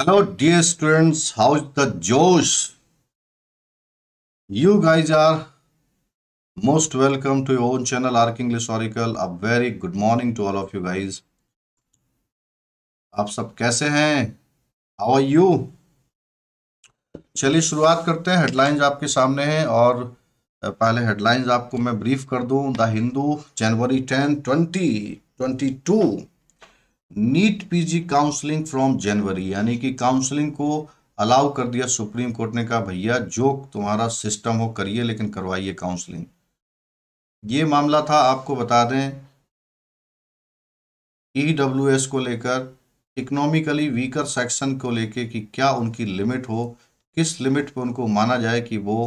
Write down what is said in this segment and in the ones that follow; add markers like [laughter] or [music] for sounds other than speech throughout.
Hello dear students, how's the Josh? You guys are most welcome to your own channel Arc English Oracle. A very good morning to all of you guys. आप सब कैसे हैं how are you चलिए शुरुआत करते हैं headlines आपके सामने हैं और पहले हेडलाइंस आपको मैं ब्रीफ कर दूं the Hindu January ten twenty twenty two NEET PG counselling from January यानी कि काउंसलिंग को अलाउ कर दिया सुप्रीम कोर्ट ने कहा भैया जो तुम्हारा सिस्टम हो करिए लेकिन करवाइए काउंसलिंग ये मामला था आपको बता दें ईडब्ल्यूएस e को लेकर इकोनॉमिकली वीकर सेक्शन को लेके कि क्या उनकी लिमिट हो किस लिमिट पे उनको माना जाए कि वो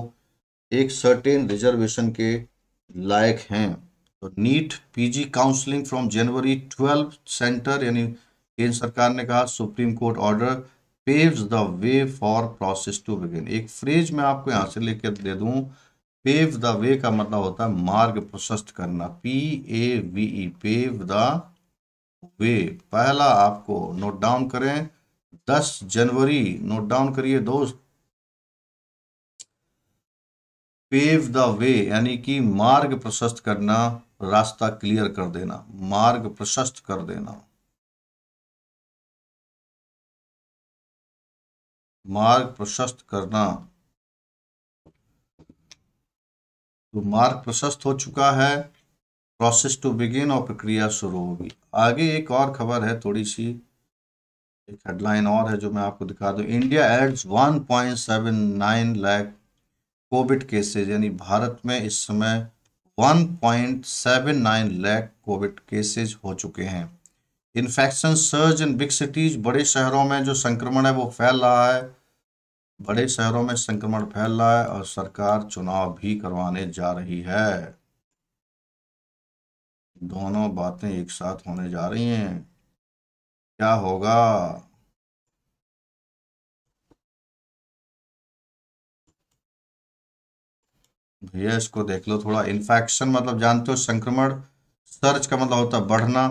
एक सर्टेन रिजर्वेशन के लायक हैं तो NEET PG counselling from January 12 centre यानी केंद्र सरकार ने कहा supreme court order paves the way for process to begin एक फ्रेज मैं आपको यहाँ से लेकर दे दूँ पेव द वे का मतलब होता है मार्ग प्रशस्त करना P A V E pave the way पहला आपको नोट डाउन करें 10 जनवरी नोट डाउन करिए दोस्त पेव द वे यानी कि मार्ग प्रशस्त करना रास्ता क्लियर कर देना मार्ग प्रशस्त कर देना मार्ग प्रशस्त करना तो मार्ग प्रशस्त हो चुका है प्रोसेस टू बिगिन और प्रक्रिया शुरू होगी आगे एक और खबर है थोड़ी सी एक हेडलाइन और है जो मैं आपको दिखा दूं India adds 1.79 lakh covid cases यानी भारत में इस समय 1.79 लाख कोविड केसेस हो चुके हैं infection surge in big cities बड़े शहरों में जो संक्रमण है वो फैल रहा है बड़े शहरों में संक्रमण फैल रहा है और सरकार चुनाव भी करवाने जा रही है दोनों बातें एक साथ होने जा रही हैं क्या होगा भैया इसको देख लो थोड़ा इन्फेक्शन मतलब जानते हो संक्रमण सर्च का मतलब होता है बढ़ना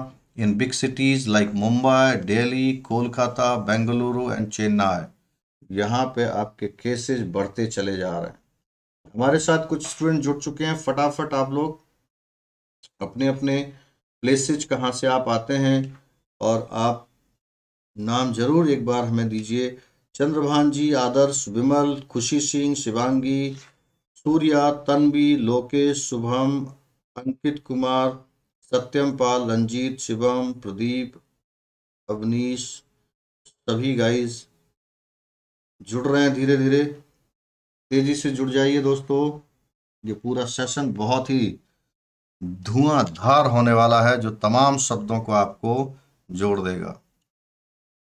in big cities like Mumbai Delhi Kolkata Bengaluru and Chennai यहाँ पे आपके केसेस बढ़ते चले जा रहे हैं हमारे साथ कुछ स्टूडेंट जुड़ चुके हैं फटाफट आप लोग अपने अपने प्लेसेज कहाँ से आप आते हैं और आप नाम जरूर एक बार हमें दीजिए चंद्रभान जी आदर्श विमल खुशी सिंह शिवांगी सूर्या तन्वी लोकेश शुभम अंकित कुमार सत्यम पाल रंजीत शिवम प्रदीप अवनीश सभी गाइस जुड़ रहे हैं धीरे धीरे तेजी से जुड़ जाइए दोस्तों ये पूरा सेशन बहुत ही धुआंधार होने वाला है जो तमाम शब्दों को आपको जोड़ देगा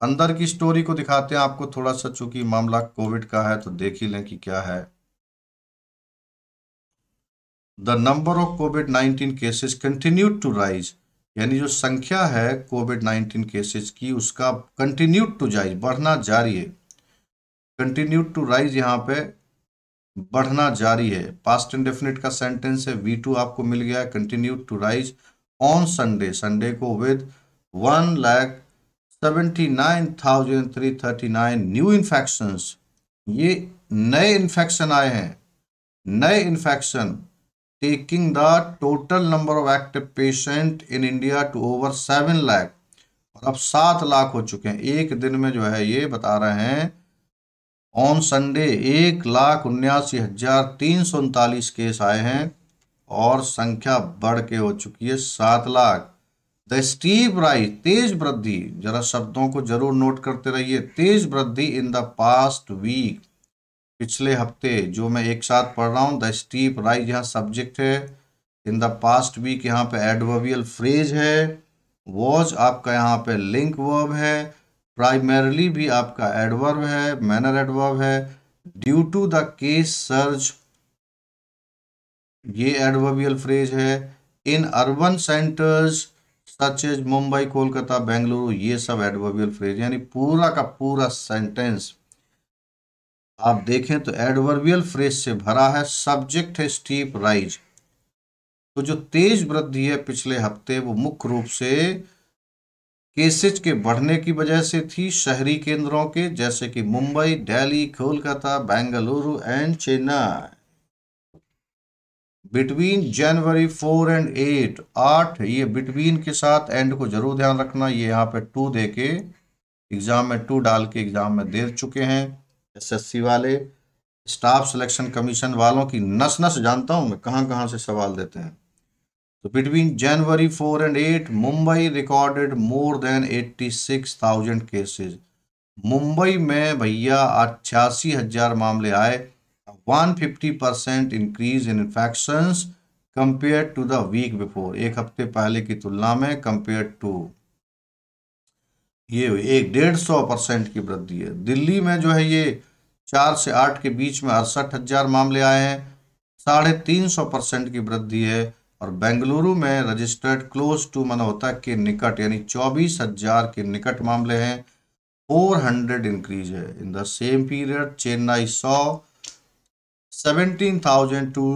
अंदर की स्टोरी को दिखाते हैं आपको थोड़ा सा चूंकि मामला कोविड का है तो देख ही लें कि क्या है the number of covid nineteen cases continue to rise यानी जो संख्या है कोविड नाइन्टीन केसेस की उसका कंटिन्यू टू जाइज बढ़ना जारी है कंटिन्यू टू राइज यहाँ पे बढ़ना जारी है पास्ट एंड डेफिनेट का सेंटेंस है वी टू आपको मिल गया है continue to rise on Sunday Sunday को with one lakh seventy nine thousand three thirty nine new infections ये नए इन्फेक्शन आए हैं नए infection taking the total number of active patient in India to over seven lakh. और अब सात लाख हो चुके हैं एक दिन में जो है ये बता रहे हैं ऑन संडे एक लाख उन्यासी हजार तीन सौ उनतालीस केस आए हैं और संख्या बढ़ के हो चुकी है सात लाख द स्टीप राइज तेज वृद्धि जरा शब्दों को जरूर नोट करते रहिए तेज वृद्धि इन द पास्ट वीक पिछले हफ्ते जो मैं एक साथ पढ़ रहा हूँ द स्टीप राइज यहाँ सब्जेक्ट है इन द पास्ट वीक यहाँ पे एडवियल फ्रेज है वॉज आपका यहाँ पे लिंक वर्ब है प्राइमरली भी आपका एडवर्ब है मैनर एडवर्ब है due to the case surge ये एडवियल फ्रेज है in urban centres such as Mumbai Kolkata Bengaluru ये सब एडवियल फ्रेज यानी पूरा का पूरा सेंटेंस आप देखें तो एडवर्बियल फ्रेज से भरा है सब्जेक्ट है स्टीप राइज तो जो तेज वृद्धि है पिछले हफ्ते वो मुख्य रूप से केसेज के बढ़ने की वजह से थी शहरी केंद्रों के जैसे कि Mumbai Delhi Kolkata Bengaluru and Chennai between January four and eight आठ ये बिटवीन के साथ एंड को जरूर ध्यान रखना ये यहाँ पे टू दे के एग्ज़ाम में टू डाल के एग्ज़ाम में दे चुके हैं एसएससी वाले स्टाफ सिलेक्शन कमीशन वालों की नस नस जानता हूं मैं कहां कहां से सवाल देते हैं तो between January four and eight Mumbai recorded more than eighty six thousand cases Mumbai में भैया अट्ठासी हजार मामले आए one fifty percent increase in infection compare to the week before एक हफ्ते पहले की तुलना में कंपेयर टू ये एक डेढ़ सौ परसेंट की वृद्धि है दिल्ली में जो है ये चार से आठ के बीच में अड़सठ हजार मामले आए हैं साढ़े तीन सौ परसेंट की वृद्धि है और बेंगलुरु में रजिस्टर्ड क्लोज टू मनोहता के निकट यानी चौबीस हजार के निकट मामले हैं फोर हंड्रेड इंक्रीज है in the same period Chennai सौ seventeen thousand two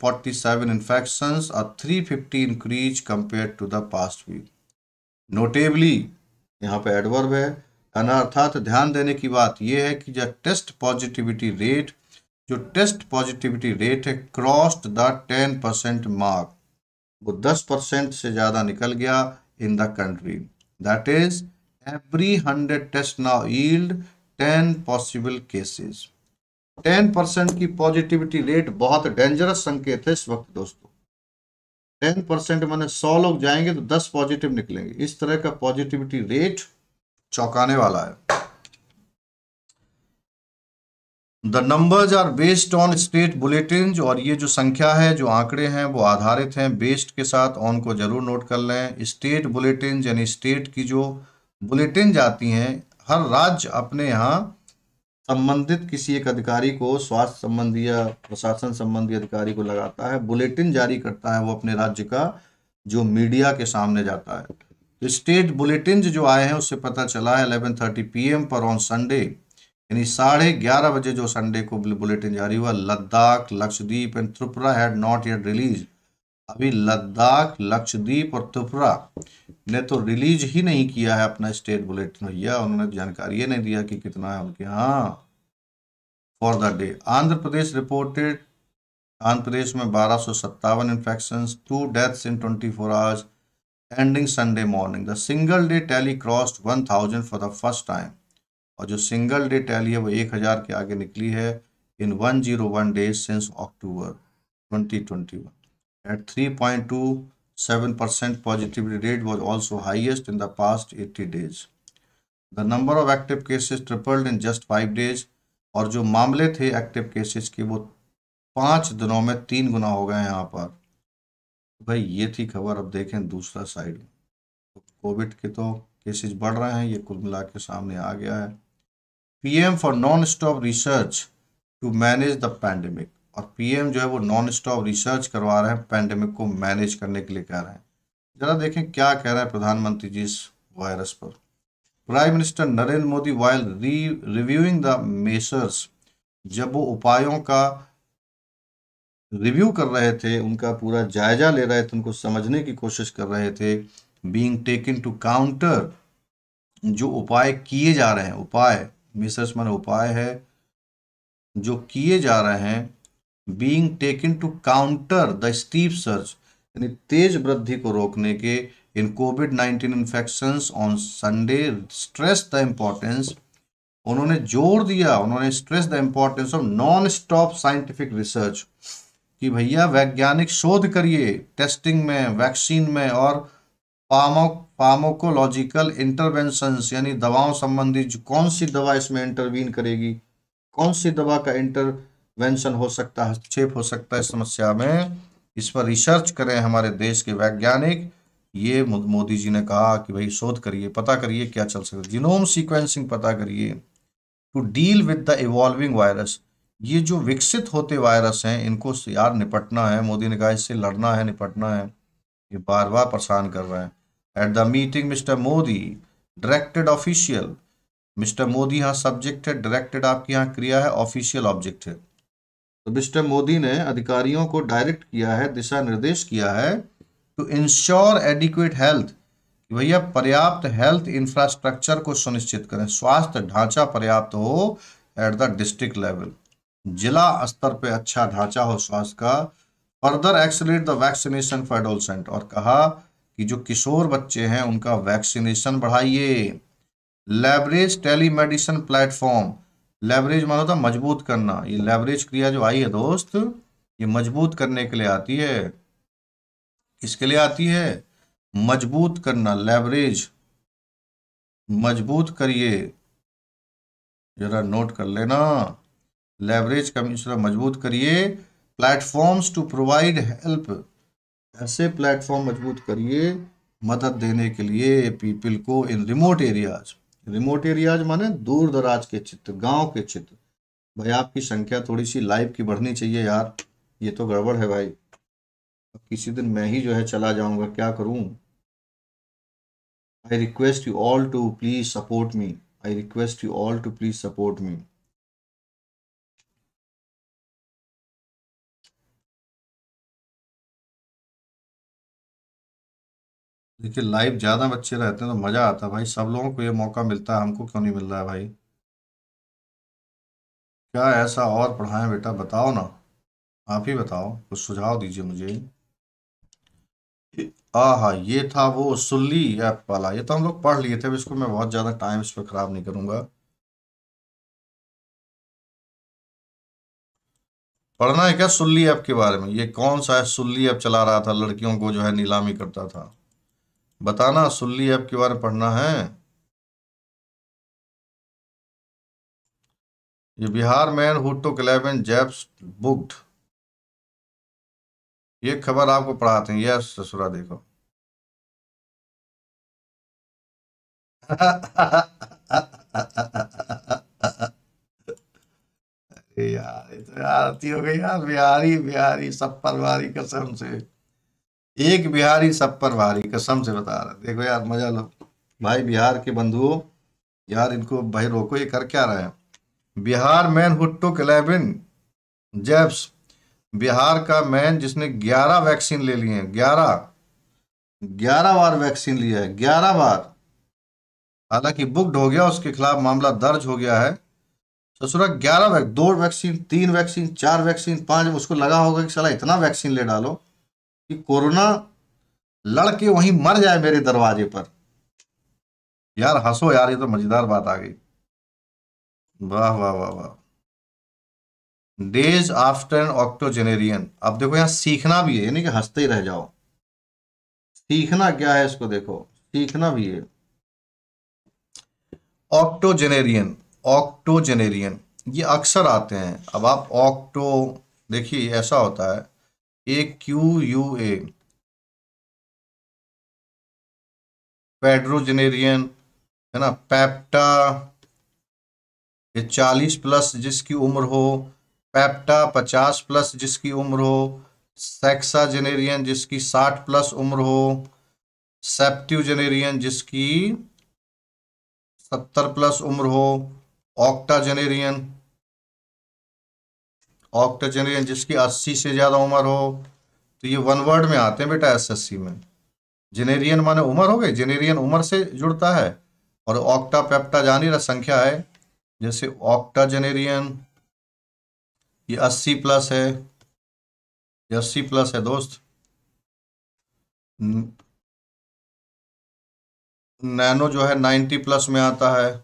forty seven infection और three fifty increase compare to the past week notably यहाँ पे एडवर्ब है अर्थात ध्यान देने की बात यह है कि जो टेस्ट पॉजिटिविटी रेट जो टेस्ट पॉजिटिविटी रेट है crossed the ten percent mark वो दस परसेंट से ज़्यादा निकल गया in the country that is every hundred test now yield ten possible cases ten percent की पॉजिटिविटी रेट बहुत डेंजरस संकेत है इस वक्त दोस्तों टेन परसेंट मैंने सौ लोग जाएंगे तो दस पॉजिटिव निकलेंगे इस तरह का पॉजिटिविटी रेट चौंकाने वाला है the numbers are based on state bulletin और ये जो संख्या है जो आंकड़े हैं वो आधारित हैं बेस्ड के साथ ऑन को जरूर नोट कर लें स्टेट बुलेटिन यानी स्टेट की जो बुलेटिन जाती हैं हर राज्य अपने यहाँ संबंधित किसी एक अधिकारी को स्वास्थ्य संबंधी या प्रशासन संबंधी अधिकारी को लगाता है बुलेटिन जारी करता है वो अपने राज्य का जो मीडिया के सामने जाता है तो स्टेट बुलेटिन जो आए हैं उससे पता चला है अलेवन थर्टी पी पर ऑन संडे यानी साढ़े ग्यारह बजे जो संडे को बुलेटिन जारी हुआ Ladakh Lakshadweep and Tripura had not yet release अभी लद्दाख लक्षद्वीप और त्रिपुरा ने तो रिलीज ही नहीं किया है अपना स्टेट बुलेटिन भैया उन्होंने तो जानकारी नहीं दिया कि कितना है उनके यहाँ for the day Andhra Pradesh reported Andhra Pradesh में बारह सौ सत्तावन infection two deaths in twenty four hours ending Sunday morning the single day tally crossed one thousand for the first time और जो सिंगल डे टैली है वो एक हज़ार के आगे निकली है in one zero one days since October twenty twenty one at three point two 7% positivity rate was also highest in the past 80 days. The number of active cases tripled in just five days और जो मामले थे active cases की वो पांच दिनों में तीन गुना हो गए यहाँ पर भाई ये थी खबर अब देखें दूसरा साइड कोविड के तो केसेस बढ़ रहे हैं ये कुल मिला के सामने आ गया है PM for non stop research to manage the pandemic और पीएम जो है वो नॉन स्टॉप रिसर्च करवा रहे हैं पैंडेमिक को मैनेज करने के लिए कह रहे हैं जरा देखें क्या कह रहे हैं प्रधानमंत्री जी इस वायरस पर prime minister Narendra Modi while re reviewing the measures जब वो उपायों का रिव्यू कर रहे थे उनका पूरा जायजा ले रहे थे उनको समझने की कोशिश कर रहे थे बींग टेकन टू काउंटर जो उपाय किए जा रहे हैं उपाय मिसर्स मैंने उपाय है जो किए जा रहे हैं being taken to counter the steep surge यानी तेज वृद्धि को रोकने के in covid nineteen infection on Sunday stress the importance उन्होंने जोर दिया उन्होंने stress the importance of non stop scientific research कि भैया वैज्ञानिक शोध करिए टेस्टिंग में वैक्सीन में और पामो पामोकोलॉजिकल इंटरवेंशन यानी दवाओं संबंधी कौन सी दवा इसमें इंटरवीन करेगी कौन सी दवा का इंटर वेंशन हो सकता है हस्तक्षेप हो सकता है इस समस्या में इस पर रिसर्च करें हमारे देश के वैज्ञानिक ये मोदी जी ने कहा कि भाई शोध करिए पता करिए क्या चल सकता है जीनोम सीक्वेंसिंग पता करिए to deal with the evolving virus ये जो विकसित होते वायरस हैं इनको यार निपटना है मोदी ने कहा इससे लड़ना है निपटना है ये बार बार परेशान कर रहे हैं at the meeting mister Modi directed official mister Modi यहाँ सब्जेक्ट है डायरेक्टेड आपके यहाँ क्रिया है ऑफिशियल ऑब्जेक्ट है तो मिस्टर मोदी ने अधिकारियों को डायरेक्ट किया है दिशा निर्देश किया है टू इंश्योर एडिक्वेट हेल्थ भैया पर्याप्त हेल्थ इंफ्रास्ट्रक्चर को सुनिश्चित करें स्वास्थ्य ढांचा पर्याप्त हो एट द डिस्ट्रिक्ट लेवल जिला स्तर पे अच्छा ढांचा हो स्वास्थ्य का further escalate the vaccination for adolescent और कहा कि जो किशोर बच्चे हैं उनका वैक्सीनेशन बढ़ाइए लेबरेज टेलीमेडिसिन प्लेटफॉर्म लेवरेज मानो था मजबूत करना ये लेवरेज क्रिया जो आई है दोस्त ये मजबूत करने के लिए आती है किसके लिए आती है मजबूत करना लेवरेज मजबूत करिए जरा नोट कर लेना लेवरेज कमीशन मजबूत करिए प्लेटफॉर्म्स टू प्रोवाइड हेल्प ऐसे प्लेटफॉर्म मजबूत करिए मदद देने के लिए पीपल को in remote areas remote areas माने दूर दराज के चित्र गांव के चित्र भाई आपकी संख्या थोड़ी सी लाइव की बढ़नी चाहिए यार ये तो गड़बड़ है भाई किसी दिन मैं ही जो है चला जाऊंगा क्या करूं I request you all to please support me I request you all to please support me देखिए लाइव ज़्यादा बच्चे रहते हैं तो मज़ा आता है भाई सब लोगों को ये मौका मिलता है हमको क्यों नहीं मिल रहा है भाई क्या ऐसा और पढ़ाएं बेटा बताओ ना आप ही बताओ कुछ सुझाव दीजिए मुझे हाँ ये था वो सुल्ली ऐप वाला ये तो हम लोग पढ़ लिए थे इसको मैं बहुत ज़्यादा टाइम इस पर ख़राब नहीं करूँगा पढ़ना है क्या सुल्ली ऐप के बारे में ये कौन सा है सुल्ली ऐप चला रहा था लड़कियों को जो है नीलामी करता था बताना सुल्ली ऐप के बारे में पढ़ना है ये Bihar man who took eleven jabs booked ये खबर आपको पढ़ाते हैं यस ससुरा देखो [laughs] अरे यार यार हो गई यार बिहारी बिहारी सब परिवारी कसम से एक बिहारी सब पर भारी कसम से बता रहा देखो यार मजा लो भाई बिहार के बंधुओं यार इनको भाई रोको ये कर क्या रहे हैं Bihar man who took eleven jabs Bihar का मैन जिसने ग्यारह वैक्सीन ले लिए हैं ग्यारह ग्यारह बार वैक्सीन लिया है ग्यारह बार हालांकि बुकड हो गया उसके खिलाफ मामला दर्ज हो गया है ससुरा ग्यारह वैक दो वैक्सीन तीन वैक्सीन चार वैक्सीन पांच उसको लगा होगा कि साला इतना वैक्सीन ले डालो कि कोरोना लड़के वहीं मर जाए मेरे दरवाजे पर यार हंसो यार ये तो मजेदार बात आ गई वाह वाह वाह वाह डेज आफ्टर ऑक्टोजेनेरियन अब देखो यहां सीखना भी है यानी कि हंसते ही रह जाओ सीखना क्या है इसको देखो सीखना भी है ऑक्टोजेनेरियन ऑक्टोजेनेरियन ये अक्सर आते हैं अब आप ऑक्टो देखिए ऐसा होता है ए क्यू यू ए पेड्रोजेनेरियन है ना पैप्टा ये चालीस प्लस जिसकी उम्र हो पैप्टा पचास प्लस जिसकी उम्र हो सेक्सा जेनेरियन जिसकी साठ प्लस उम्र हो सेप्ट्यूजेनेरियन जिसकी सत्तर प्लस उम्र हो ऑक्टा जेनेरियन ऑक्टोजनरियन जिसकी अस्सी से ज़्यादा उम्र हो तो ये वन वर्ड में आते हैं बेटा एसएससी में जेनेरियन माने उम्र हो गई जेनेरियन उम्र से जुड़ता है और ऑक्टा पेप्टा जानी रहा संख्या है जैसे ऑक्टा जेनेरियन ये अस्सी प्लस है ये अस्सी प्लस है दोस्त नैनो जो है नाइन्टी प्लस में आता है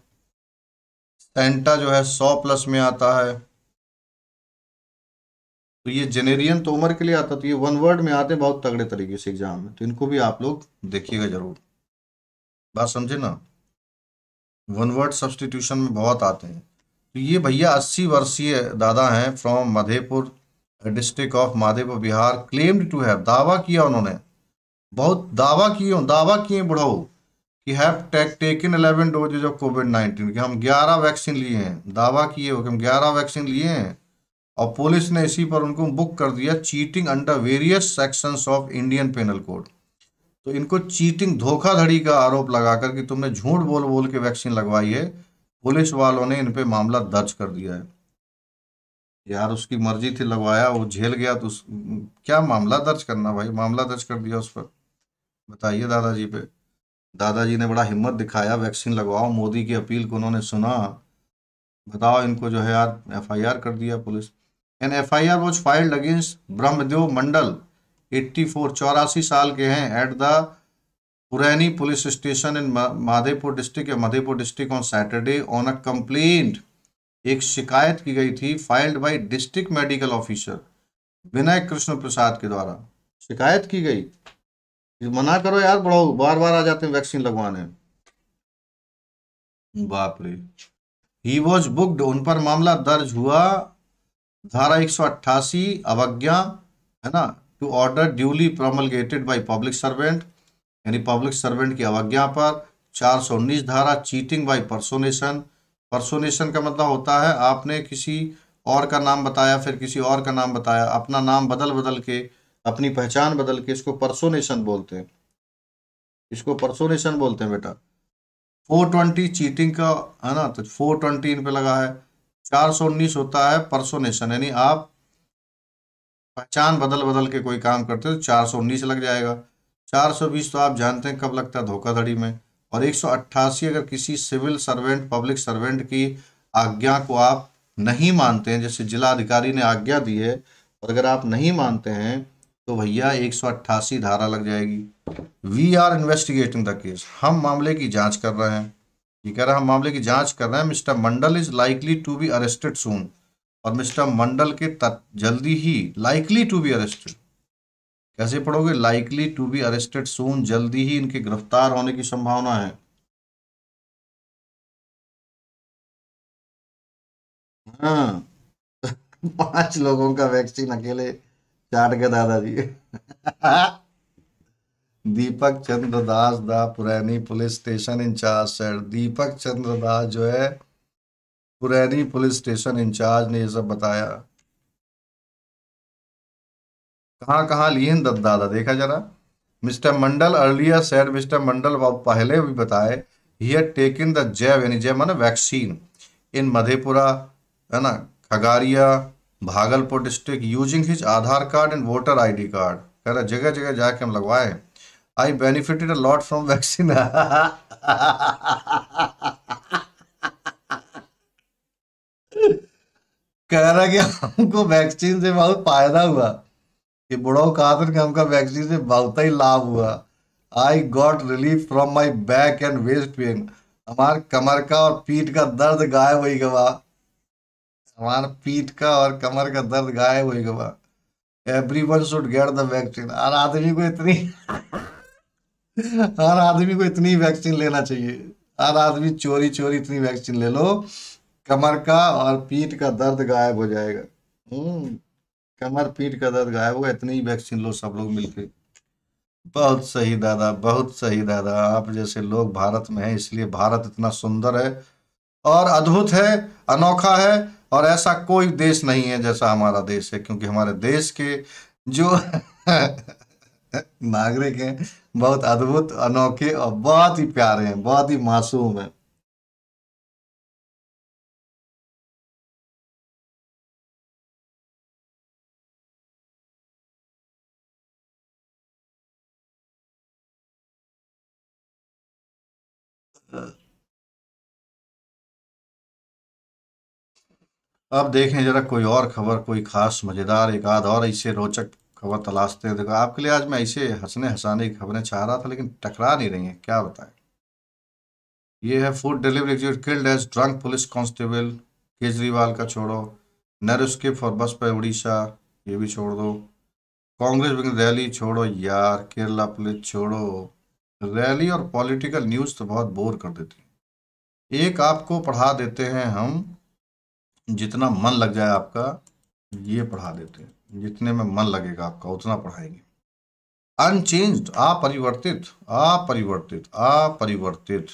सेंटा जो है सौ प्लस में आता है तो ये जेनेरियन तोमर के लिए आता तो ये वन वर्ड में आते हैं बहुत तगड़े तरीके से एग्जाम में तो इनको भी आप लोग देखिएगा जरूर बात समझे ना वन वर्ड सब्सटीट्यूशन में बहुत आते हैं तो ये भैया अस्सी वर्षीय दादा हैं from Madhepur district of Madhepur Bihar claimed to have दावा किया उन्होंने बहुत दावा किए दावा किए बुढ़ाओ कि have take taken eleven doses of covid nineteen कि हम ग्यारह वैक्सीन लिए हैं दावा किए हो कि हम ग्यारह वैक्सीन लिए हैं और पुलिस ने इसी पर उनको बुक कर दिया cheating under various sections of Indian penal code तो इनको चीटिंग धोखाधड़ी का आरोप लगाकर कि तुमने झूठ बोल बोल के वैक्सीन लगवाई है पुलिस वालों ने इन पे मामला दर्ज कर दिया है यार उसकी मर्जी थी लगवाया वो झेल गया तो उस क्या मामला दर्ज करना भाई मामला दर्ज कर दिया उस पर बताइए दादाजी पे दादाजी ने बड़ा हिम्मत दिखाया वैक्सीन लगवाओ मोदी की अपील को उन्होंने सुना बताओ इनको जो है यार एफआईआर कर दिया police N R was filed against Brahmadev Mandal 84 चौरासी साल के हैं at the Puraini police station in Madhepur district या Madhepur district on Saturday on a complaint एक शिकायत की गई थी filed by district medical officer Vinay Krishna Prasad के द्वारा शिकायत की गई मना करो यार बढ़ाओ बार बार आ जाते हैं वैक्सीन लगवाने बाप रे ही वॉज बुक्ड उन पर मामला दर्ज हुआ धारा एक अवज्ञा है ना to order duly promulgated by public servant यानी पब्लिक सर्वेंट की अवज्ञा पर 419 धारा चीटिंग बाई परसोनेशन परसोनेशन का मतलब होता है आपने किसी और का नाम बताया फिर किसी और का नाम बताया अपना नाम बदल बदल के अपनी पहचान बदल के इसको परसोनेशन बोलते हैं इसको परसोनेशन बोलते हैं बेटा 420 चीटिंग का है ना तो 420 इन पे लगा है चार सौ उन्नीस होता है परसोनेशन यानी आप पहचान बदल बदल के कोई काम करते हो तो चार सौ उन्नीस लग जाएगा चार सौ बीस तो आप जानते हैं कब लगता है धोखाधड़ी में और एक सौ अट्ठासी अगर किसी सिविल सर्वेंट पब्लिक सर्वेंट की आज्ञा को आप नहीं मानते हैं जैसे जिला अधिकारी ने आज्ञा दी है और अगर आप नहीं मानते हैं तो भैया एक सौ अट्ठासी धारा लग जाएगी we are investigating the case हम मामले की जांच कर रहे हैं ये कह रहा है हम मामले की जांच कर रहे हैं mister Mandal is likely to be arrested soon और मिस्टर मंडल के जल्दी ही लाइकली टू बी अरेस्टेड कैसे पढ़ोगे likely to be arrested soon जल्दी ही इनके गिरफ्तार होने की संभावना है हाँ [laughs] पांच लोगों का वैक्सीन अकेले चाट के दादाजी [laughs] दीपक Chandra Das the Puraini police station incharge sir Deepak Chandra Das जो है पुरैनी पुलिस स्टेशन इंचार्ज ने ये सब बताया कहाँ कहाँ लिए दादा देखा जरा mister Mandal earlier said mister Mandal बाबू पहले भी बताए ही हैड टेकन द जैव यानी जैव माना वैक्सीन इन मधेपुरा है ना Khagaria Bhagalpur district using his Aadhaar card and voter ID card कह रहा जगह जगह जाके हम लगवाए I benefited a lot from vaccine. कह रहा कि हमको वैक्सीन से बहुत फायदा हुआ कि बुढ़ो कादर कि हमका वैक्सीन से बहुत ही लाभ हुआ I got relief from my back and waist pain हमारे कमर का और पीठ का दर्द गायब हुई गवा हमारे पीठ का और कमर का दर्द गायब हुई गवा everyone should get the vaccine हर आदमी को इतनी हर आदमी को इतनी वैक्सीन लेना चाहिए हर आदमी चोरी चोरी इतनी वैक्सीन ले लो कमर का और पीठ का दर्द गायब हो जाएगा हम्म, कमर पीठ का दर्द गायब होगा इतनी वैक्सीन लो सब लोग मिलके बहुत सही दादा बहुत सही दादा आप जैसे लोग भारत में हैं इसलिए भारत इतना सुंदर है और अद्भुत है अनोखा है और ऐसा कोई देश नहीं है जैसा हमारा देश है क्योंकि हमारे देश के जो [laughs] नागरिक हैं बहुत अद्भुत अनोखे और बहुत ही प्यारे हैं बहुत ही मासूम हैं अब देखें जरा कोई और खबर कोई खास मज़ेदार एक आध और ऐसे रोचक खबर तलाशते हैं देखो आपके लिए आज मैं ऐसे हंसने हंसाने की खबरें चाह रहा था लेकिन टकरा नहीं रही हैं क्या बताएं ये है food delivery executive killed as drunk police constable Kejriwal का छोड़ो नर स्किप फॉर बस पर उड़ीसा ये भी छोड़ दो कांग्रेस विंग रैली छोड़ो यार केरला पुलिस छोड़ो रैली और पॉलिटिकल न्यूज़ तो बहुत बोर कर देती है एक आपको पढ़ा देते हैं हम जितना मन लग जाए आपका ये पढ़ा देते हैं जितने में मन लगेगा आपका उतना पढ़ाएंगे अनचेंज्ड अपरिवर्तित अपरिवर्तित अपरिवर्तित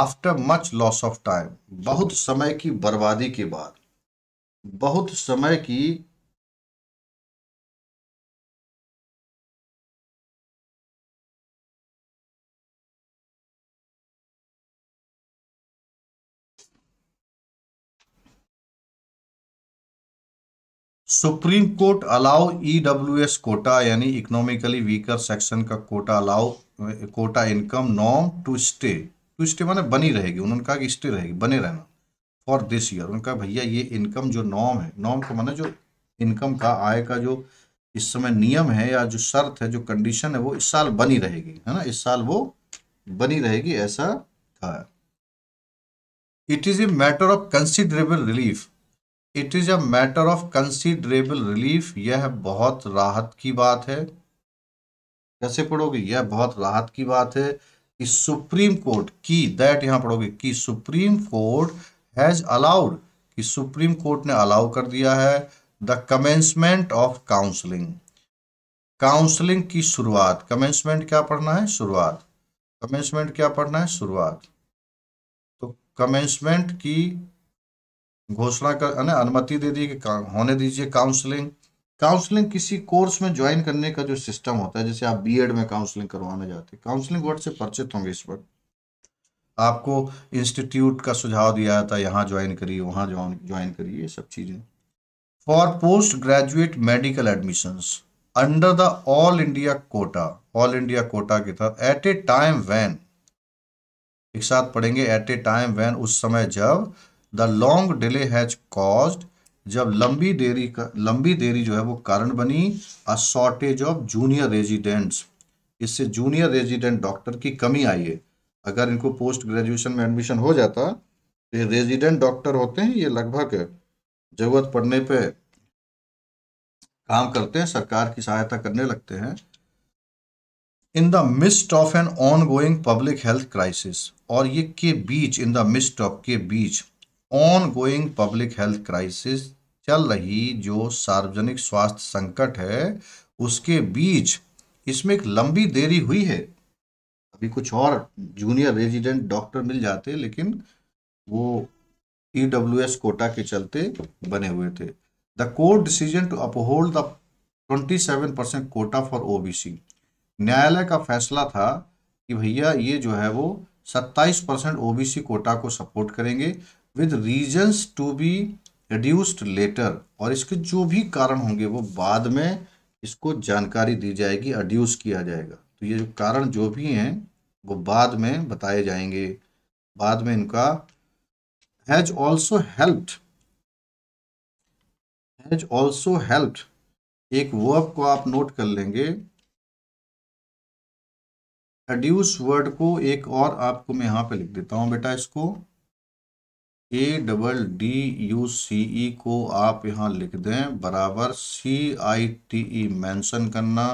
after much loss of time बहुत समय की बर्बादी के बाद बहुत समय की supreme court allow EWS e quota यानी इकोनॉमिकली वीकर सेक्शन का कोटा अलाउ कोटा इनकम नॉम टू स्टे टू स्टे माने बनी रहेगी उन्होंने कहा कि स्टे रहेगी बने रहना फॉर दिस ईयर उन्होंने कहा भैया ये इनकम जो नॉम है नॉम का माने जो इनकम का आय का जो इस समय नियम है या जो शर्त है जो कंडीशन है वो इस साल बनी रहेगी है ना इस साल वो बनी रहेगी ऐसा कहा it is a matter of considerable relief it is a matter of considerable relief यह बहुत राहत की बात है कैसे पढ़ोगे यह बहुत राहत की बात है कि सुप्रीम कोर्ट की दैट यहाँ पढ़ोगे कि सुप्रीम कोर्ट हैज अलाउड कि सुप्रीम कोर्ट ने अलाउ कर दिया है the commencement of counselling counselling की शुरुआत कमेंसमेंट क्या पढ़ना है शुरुआत कमेंसमेंट क्या पढ़ना है शुरुआत तो कमेंसमेंट की घोषणा कर है ना अनुमति दे दी कि होने दीजिए काउंसलिंग काउंसलिंग किसी कोर्स में ज्वाइन करने का जो सिस्टम होता है जैसे आप बीएड में काउंसलिंग करवाने जाते हैं काउंसलिंग वर्ड से परिचित होंगे इस वक्त आपको इंस्टीट्यूट का सुझाव दिया जाता है यहाँ ज्वाइन करिए वहाँ ज्वाइन करिए ये सब चीज़ें for post graduate medical admissions under the all India quota all India quota के तहत एट ए टाइम वैन एक साथ पढ़ेंगे एट ए टाइम वैन उस समय जब the long delay has caused जब लंबी देरी का लंबी देरी जो है वो कारण बनी a shortage of junior residents इससे जूनियर रेजिडेंट डॉक्टर की कमी आई है अगर इनको पोस्ट ग्रेजुएशन में एडमिशन हो जाता तो ये रेजिडेंट डॉक्टर होते हैं ये लगभग जरूरत पड़ने पे काम करते हैं सरकार की सहायता करने लगते हैं in the mist of an ongoing public health crisis और ये के बीच इन द मिस्ट ऑफ के बीच ongoing public health crisis चल रही जो सार्वजनिक स्वास्थ्य संकट है उसके बीच इसमें एक लंबी देरी हुई है अभी कुछ और जूनियर रेजिडेंट डॉक्टर मिल जाते लेकिन वो ई e कोटा के चलते बने हुए थे the court decision to uphold the 27 percent quota for OBC न्यायालय का फैसला था कि भैया ये जो है वो 27 परसेंट ओबीसी कोटा को सपोर्ट करेंगे with reasons to be adduced later और इसके जो भी कारण होंगे वो बाद में इसको जानकारी दी जाएगी अड्यूस किया जाएगा तो ये जो कारण जो भी हैं वो बाद में बताए जाएंगे बाद में इनका has also helped has also helped एक वर्ब को आप नोट कर लेंगे एड्यूस वर्ड को एक और आपको मैं यहाँ पे लिख देता हूँ बेटा इसको A double D U C E को आप यहाँ लिख दें बराबर सी आई टी ई मैंसन करना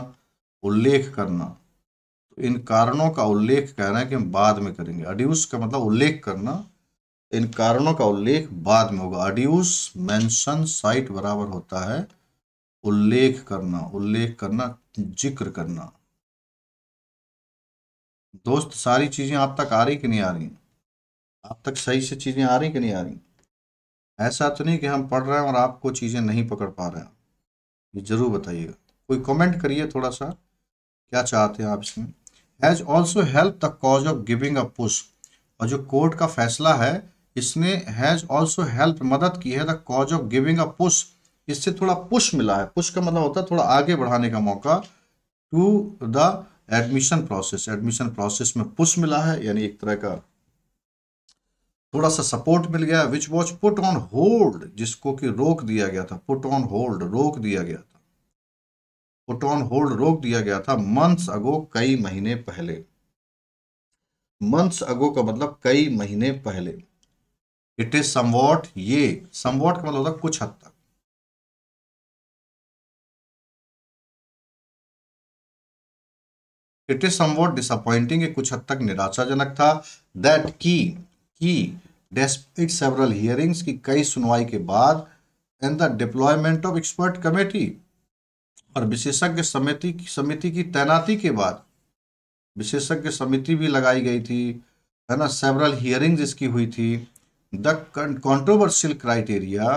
उल्लेख करना तो इन कारणों का उल्लेख कह रहे हैं कि हम बाद में करेंगे अड्यूस का मतलब उल्लेख करना इन कारणों का उल्लेख बाद में होगा अड्यूस मेंशन साइट बराबर होता है उल्लेख करना उल्लेख करना जिक्र करना दोस्त सारी चीज़ें आप तक आ रही कि नहीं आ रही आप तक सही से चीज़ें आ रही कि नहीं आ रही ऐसा तो नहीं कि हम पढ़ रहे हैं और आपको चीज़ें नहीं पकड़ पा रहे हैं ये ज़रूर बताइएगा कोई कमेंट करिए थोड़ा सा क्या चाहते हैं आप इसमें has also help the cause of giving a push और जो कोर्ट का फैसला है इसने हैज़ ऑल्सो हेल्प मदद की है the cause of giving a push इससे थोड़ा पुश मिला है पुश का मतलब होता है थोड़ा आगे बढ़ाने का मौका to the admission process admission process में पुश मिला है यानी एक तरह का थोड़ा सा सपोर्ट मिल गया which was put on hold जिसको कि रोक दिया गया था पुट ऑन होल्ड रोक दिया गया था पुट ऑन होल्ड रोक दिया गया था मंथ्स अगो कई महीने पहले मंथ्स अगो का मतलब कई महीने पहले इट इज समवॉट ये समवॉट का मतलब होता कुछ हद तक इट इज समवॉट डिसअपॉइंटिंग कुछ हद तक निराशाजनक था दैट की ही डेस्पिट सेवरल हियरिंग्स की कई सुनवाई के बाद and the deployment of expert committee और विशेषज्ञ समिति समिति की तैनाती के बाद विशेषज्ञ समिति भी लगाई गई थी है ना सेवरल हियरिंग इसकी हुई थी द कॉन्ट्रोवर्शियल क्राइटेरिया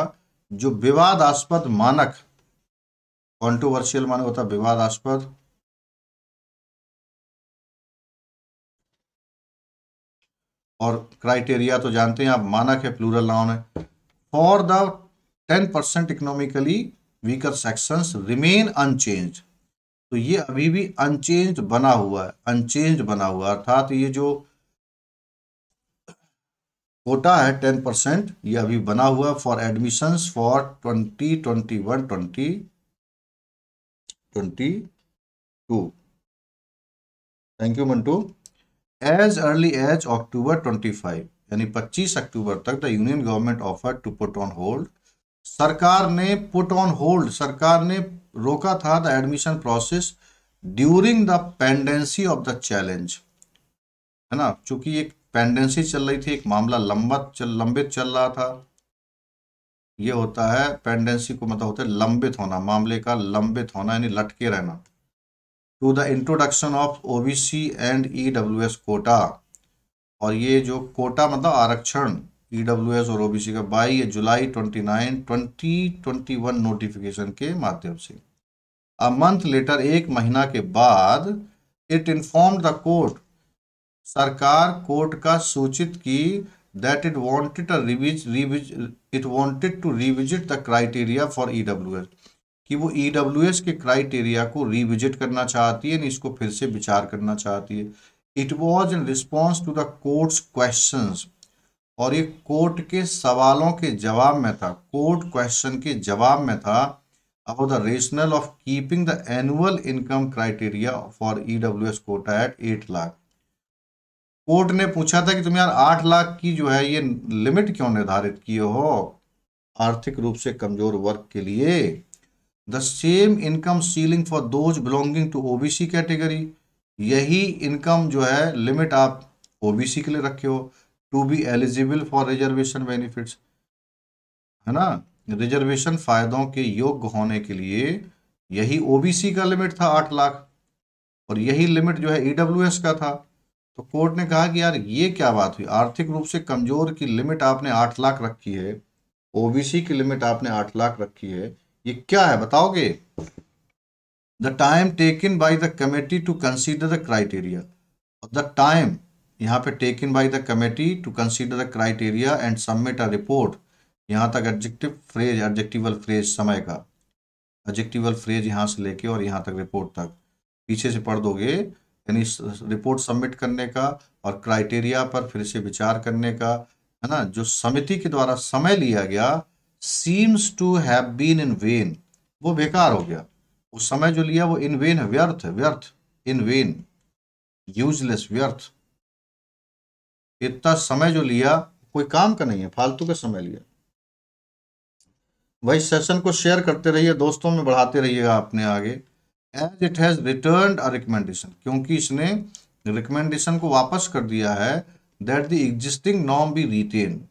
जो विवादास्पद मानक कॉन्ट्रोवर्शियल माने होता विवादास्पद और क्राइटेरिया तो जानते हैं आप मानक है प्लूरल नाउन है for the ten percent economically weaker section remain unchanged तो ये अभी भी अनचेंज बना हुआ है अनचेंज बना हुआ अर्थात ये जो कोटा है टेन परसेंट ये अभी बना हुआ है for admission for twenty twenty one twenty twenty two thank you Mantu as early as October 25 यानी 25 अक्टूबर तक the union government offer to put on hold सरकार ने पुट ऑन होल्ड सरकार ने रोका था the admission process during the pendency of the challenge है ना चूंकि एक पेंडेंसी चल रही थी एक मामला लंबा चल लंबित चल रहा था ये होता है पेंडेंसी को मतलब होता है लंबित होना मामले का लंबित होना यानी लटके रहना to the introduction of OBC and EWS quota और ये जो कोटा मतलब आरक्षण ईडब्ल्यूएस e और ओबीसी का बाई ये जुलाई 29 2021 नोटिफिकेशन के माध्यम से अ मंथ लेटर एक महीना के बाद इट इन्फॉर्म द कोर्ट सरकार कोर्ट का सूचित की that it wanted revise it wanted to revisit the criteria for S कि वो ई e के क्राइटेरिया को रिविजिट करना चाहती है इसको फिर से विचार करना चाहती है it was in response to the court's question और ये कोर्ट के सवालों के जवाब में था कोर्ट क्वेश्चन के जवाब में था about the rationale of keeping the annual income criteria for E W S quota at at lakh court ने पूछा था कि तुम यार आठ लाख की जो है ये लिमिट क्यों निर्धारित किए हो आर्थिक रूप से कमजोर वर्ग के लिए the same income ceiling for those belonging to OBC category यही इनकम जो है लिमिट आप ओबीसी के लिए रखे हो to be eligible for reservation benefits है ना रिजर्वेशन फायदों के योग्य होने के लिए यही ओबीसी का लिमिट था आठ लाख और यही लिमिट जो है ईडब्ल्यूएस e का था तो कोर्ट ने कहा कि यार ये क्या बात हुई आर्थिक रूप से कमजोर की लिमिट आपने आठ लाख रखी है ओबीसी की लिमिट आपने आठ लाख रखी है ये क्या है बताओगे the time taken by the committee to consider the criteria और द टाइम यहाँ पे taken by the committee to consider the criteria and submit a report यहाँ तक एडजेक्टिव फ्रेज एडजेक्टिवल फ्रेज समय का एडजेक्टिवल फ्रेज यहाँ से लेके और यहाँ तक रिपोर्ट तक पीछे से पढ़ दोगे यानी रिपोर्ट सबमिट करने का और क्राइटेरिया पर फिर से विचार करने का है ना जो समिति के द्वारा समय लिया गया seems to have been in vain वो बेकार हो गया उस समय जो लिया वो इन वेन है व्यर्थ है व्यर्थ इन वेन यूजलेस व्यर्थ इतना समय जो लिया कोई काम का नहीं है फालतू का समय लिया वही सेशन को शेयर करते रहिए दोस्तों में बढ़ाते रहिएगा अपने आगे as it has return a recommendation क्योंकि इसने रिकमेंडेशन को वापस कर दिया है दैट द एग्जिस्टिंग नॉम बी रिटेन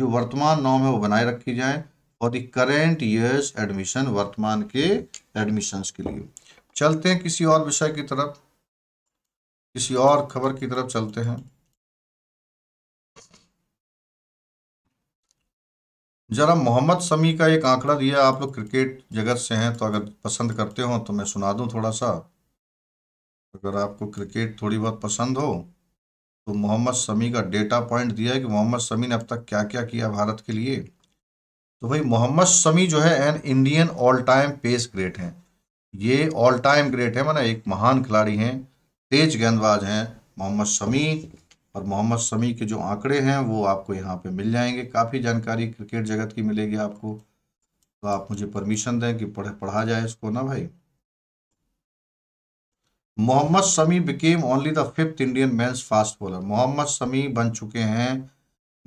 जो वर्तमान नॉम है वो बनाए रखी जाए और द करेंट ईयर्स एडमिशन वर्तमान के एडमिशंस के लिए चलते हैं किसी और विषय की तरफ किसी और खबर की तरफ चलते हैं जरा मोहम्मद शमी का एक आंकड़ा दिया आप लोग क्रिकेट जगत से हैं तो अगर पसंद करते हो तो मैं सुना दूं थोड़ा सा अगर आपको क्रिकेट थोड़ी बहुत पसंद हो तो मोहम्मद शमी का डेटा पॉइंट दिया है कि मोहम्मद शमी ने अब तक क्या क्या किया भारत के लिए तो भाई मोहम्मद शमी जो है an Indian all time pace great हैं ये ऑल टाइम ग्रेट है माना एक महान खिलाड़ी हैं तेज गेंदबाज हैं मोहम्मद शमी और मोहम्मद शमी के जो आंकड़े हैं वो आपको यहाँ पे मिल जाएंगे काफ़ी जानकारी क्रिकेट जगत की मिलेगी आपको तो आप मुझे परमिशन दें कि पढ़ पढ़ा जाए इसको ना भाई Mohammed Shami became only the fifth Indian मैं फास्ट बॉलर मोहम्मद शमी बन चुके हैं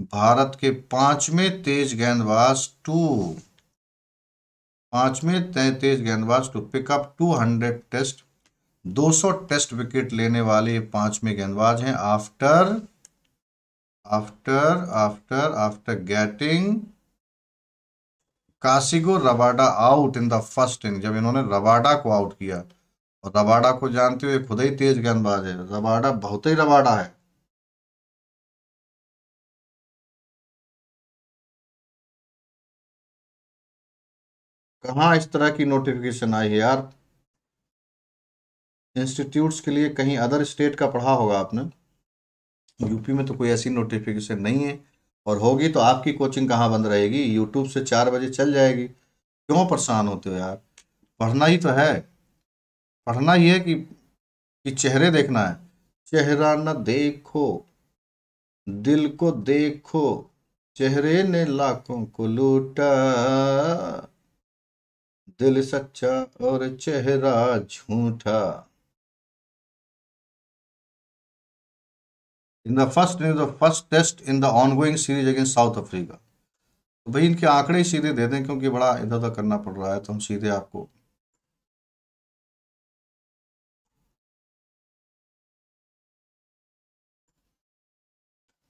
भारत के पांचवें तेज गेंदबाज टू पांचवें तेज गेंदबाज to pick up to hundred test दो सौ टेस्ट विकेट लेने वाले पांचवें गेंदबाज हैं after after after after getting Kagiso Rabada out in the first inning जब इन्होंने रबाडा को आउट किया और रबाडा को जानते हुए खुद ही तेज गेंदबाज है रबाडा बहुत ही रबाडा है कहाँ इस तरह की नोटिफिकेशन आई है यार इंस्टीट्यूट्स के लिए कहीं अदर स्टेट का पढ़ा होगा आपने यूपी में तो कोई ऐसी नोटिफिकेशन नहीं है और होगी तो आपकी कोचिंग कहाँ बंद रहेगी यूट्यूब से चार बजे चल जाएगी क्यों परेशान होते हो यार पढ़ना ही तो है पढ़ना ही है कि, कि चेहरे देखना है चेहरा न देखो दिल को देखो चेहरे ने लाखों को लूटा दिल सच्चा और चेहरा झूठा in the first in the first test in the ongoing series against South Africa तो भाई इनके आंकड़े ही सीधे दे दें क्योंकि बड़ा इधर उधर करना पड़ रहा है तो हम सीधे आपको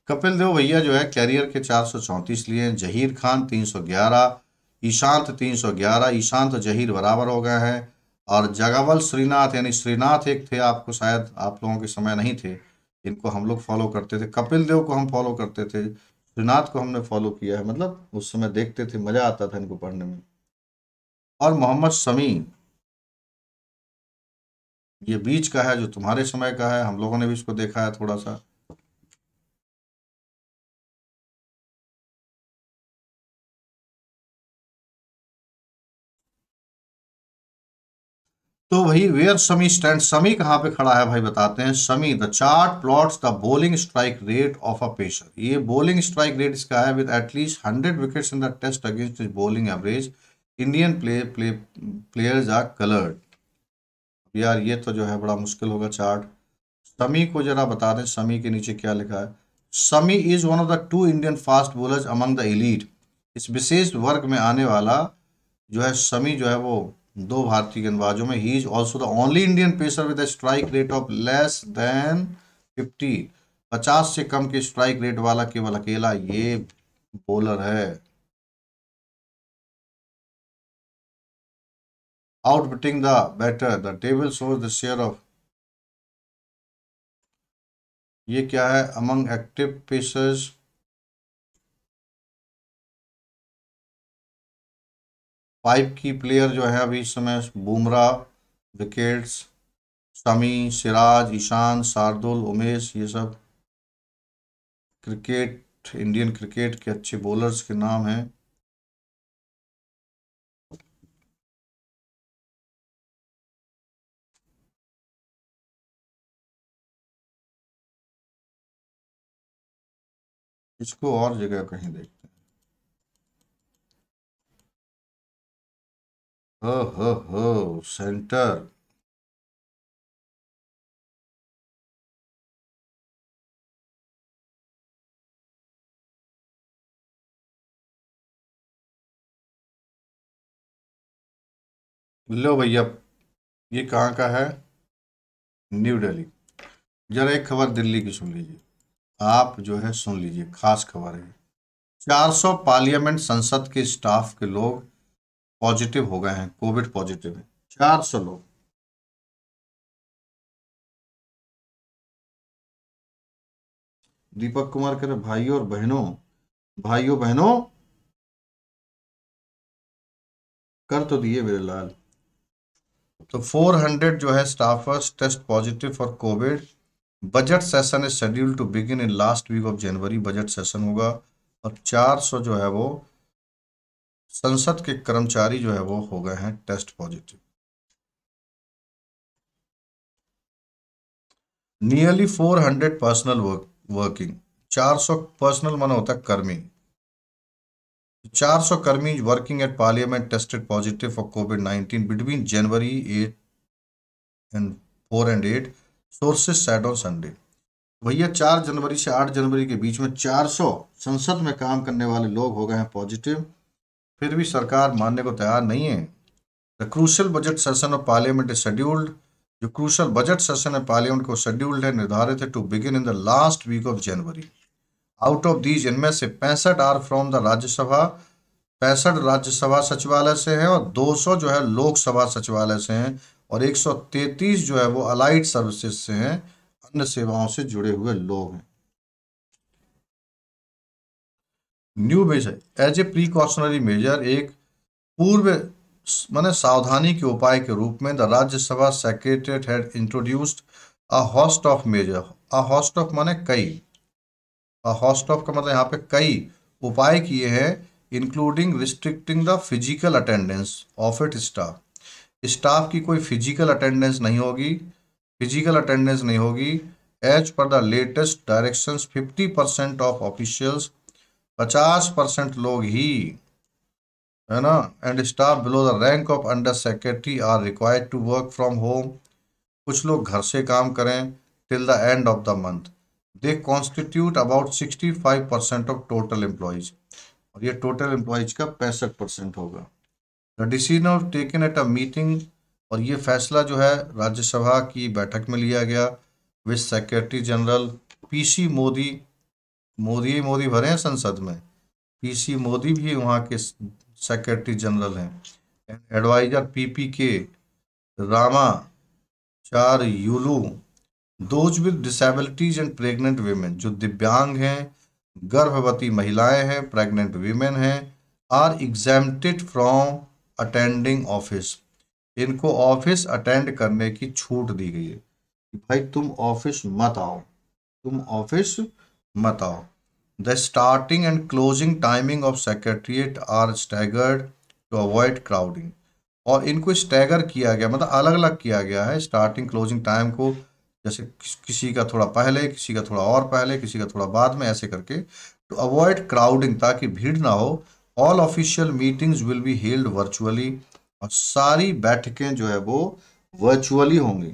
कपिल देव भैया जो है कैरियर के चार सौ चौंतीस लिए जहीर खान तीन सौ ग्यारह ईशांत 311 ईशांत जहीर बराबर हो गए हैं और जगावल श्रीनाथ यानी श्रीनाथ एक थे आपको शायद आप लोगों के समय नहीं थे इनको हम लोग फॉलो करते थे कपिल देव को हम फॉलो करते थे श्रीनाथ को हमने फॉलो किया है मतलब उस समय देखते थे मज़ा आता था इनको पढ़ने में और मोहम्मद शमी ये बीच का है जो तुम्हारे समय का है हम लोगों ने भी इसको देखा है थोड़ा सा तो भाई वेयर समी स्टैंड समी कहाँ पे खड़ा है भाई बताते हैं Shami the chart plots the bowling strike rate of a pacer ये बोलिंग स्ट्राइक रेट इसका है with at least hundred wickets in the test against is bowling average Indian play play players are coloured यार ये तो जो है बड़ा मुश्किल होगा चार्ट समी को जरा बता दें समी के नीचे क्या लिखा है Shami is one of the two Indian fast bowlers among the elite इस विशेष वर्ग में आने वाला जो है समी जो है वो दो भारतीय गेंदबाजों में he is also the only Indian pacer with strike rate of less than fifty पचास से कम के स्ट्राइक रेट वाला केवल अकेला ये बॉलर है outbiting the batter the table shows the share of ये क्या है अमंग एक्टिव पेसर्स फाइव की प्लेयर जो है अभी इस समय बुमराह विकेट्स शमी सिराज ईशान शार्दुल उमेश ये सब क्रिकेट इंडियन क्रिकेट के अच्छे बॉलर्स के नाम हैं इसको और जगह कहीं देख हो हो हो सेंटर लो भैया ये कहाँ का है न्यू दिल्ली जरा एक खबर दिल्ली की सुन लीजिए आप जो है सुन लीजिए खास खबर है 400 पार्लियामेंट संसद के स्टाफ के लोग पॉजिटिव हो गए हैं कोविड पॉजिटिव है चार सौ लोग दीपक कुमार कह रहे भाइयों और बहनों भाइयों बहनों कर तो दिए मेरे लाल तो 400 जो है staffers test positive for covid budget session is schedule to begin in last week of January budget session होगा और 400 जो है वो संसद के कर्मचारी जो है वो हो गए हैं test positive nearly 400 personal work working 400 personal मन होता है कर्मी 400 कर्मी working at parliament tested positive for covid 19 between January 8 and 4 and 8 sources said on Sunday भैया 4 जनवरी से 8 जनवरी के बीच में 400 संसद में काम करने वाले लोग हो गए हैं पॉजिटिव फिर भी सरकार मानने को तैयार नहीं है the crucial budget session of parliament is scheduled जो क्रूशल बजट सेशन है पार्लियामेंट को शेड्यूल्ड है निर्धारित है to begin in the last week of January out of these इनमें से पैंसठ आर फ्रॉम द राज्यसभा पैंसठ राज्यसभा सचिवालय से हैं और 200 जो है लोकसभा सचिवालय से हैं और 133 जो है वो अलाइड सर्विसेज से हैं अन्य सेवाओं से जुड़े हुए लोग हैं न्यू बेस है एज ए प्रीकॉशनरी मेजर एक पूर्व माने सावधानी के उपाय के रूप में the Rajya Sabha secretariat had introduced a host of measure a host of माने कई अ हॉस्ट ऑफ का मतलब यहाँ पे कई उपाय किए हैं including restricting the physical attendance of it staff staff की कोई फिजिकल अटेंडेंस नहीं होगी फिजिकल अटेंडेंस नहीं होगी as per the latest directions 50 percent of officials पचास परसेंट लोग ही है ना and staff below the rank of under secretary are required to work from home कुछ लोग घर से काम करें till the end of the month they constitute about sixty five percent of total employees और ये टोटल एम्प्लॉयज का पैंसठ परसेंट होगा the decision of taken at a meeting और ये फैसला जो है राज्यसभा की बैठक में लिया गया with secretary general P C Modi Modi Modi भरे हैं संसद में पीसी मोदी भी वहाँ के सेक्रेटरी जनरल हैं adviser PP K Ramacharyulu those with disabilities and pregnant women जो दिव्यांग हैं गर्भवती महिलाएं हैं प्रेग्नेंट वीमेन हैं are exempted from attending office इनको ऑफिस अटेंड करने की छूट दी गई है भाई तुम ऑफिस मत आओ तुम ऑफिस बताओ the starting and closing timing of secretariat are staggered to avoid crowding और इनको स्टैगर किया गया मतलब अलग अलग किया गया है स्टार्टिंग क्लोजिंग टाइम को जैसे किसी का थोड़ा पहले किसी का थोड़ा और पहले किसी का थोड़ा बाद में ऐसे करके टू अवॉइड क्राउडिंग ताकि भीड़ ना हो all official meetings will be held virtually और सारी बैठकें जो है वो वर्चुअली होंगी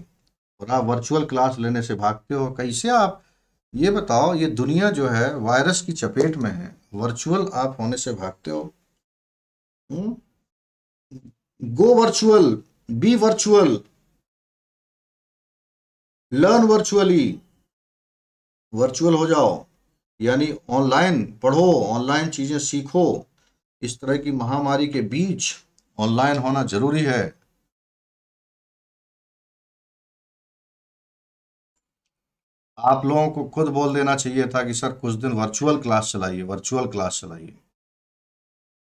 और आप वर्चुअल क्लास लेने से भागते हो कैसे आप ये बताओ ये दुनिया जो है वायरस की चपेट में है वर्चुअल आप होने से भागते हो go virtual be virtual learn virtually virtual हो जाओ यानी ऑनलाइन पढ़ो ऑनलाइन चीजें सीखो इस तरह की महामारी के बीच ऑनलाइन होना जरूरी है आप लोगों को खुद बोल देना चाहिए था कि सर कुछ दिन वर्चुअल क्लास चलाइए वर्चुअल क्लास चलाइए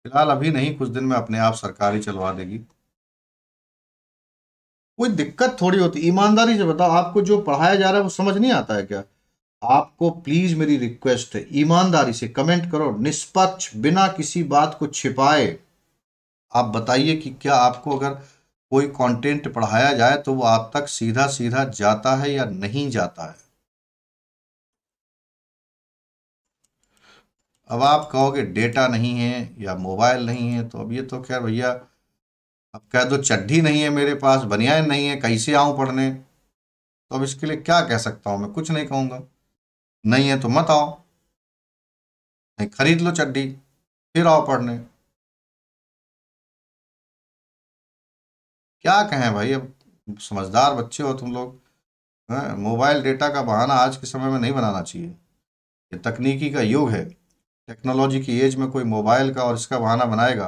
फिलहाल अभी नहीं कुछ दिन में अपने आप सरकारी चलवा देगी कोई दिक्कत थोड़ी होती ईमानदारी से बताओ आपको जो पढ़ाया जा रहा है वो समझ नहीं आता है क्या आपको प्लीज मेरी रिक्वेस्ट है ईमानदारी से कमेंट करो निष्पक्ष बिना किसी बात को छिपाए आप बताइए कि क्या आपको अगर कोई कंटेंट पढ़ाया जाए तो वो आप तक सीधा सीधा जाता है या नहीं जाता है अब आप कहोगे डेटा नहीं है या मोबाइल नहीं है तो अब ये तो खैर भैया अब कह दो चड्ढी नहीं है मेरे पास बनियान नहीं है कैसे आऊँ पढ़ने तो अब इसके लिए क्या कह सकता हूँ मैं कुछ नहीं कहूँगा नहीं है तो मत आओ नहीं खरीद लो चड्ढी फिर आओ पढ़ने क्या कहें भाई अब समझदार बच्चे हो तुम लोग मोबाइल डेटा का बहाना आज के समय में नहीं बनाना चाहिए ये तकनीकी का युग है टेक्नोलॉजी की एज में कोई मोबाइल का और इसका बहाना बनाएगा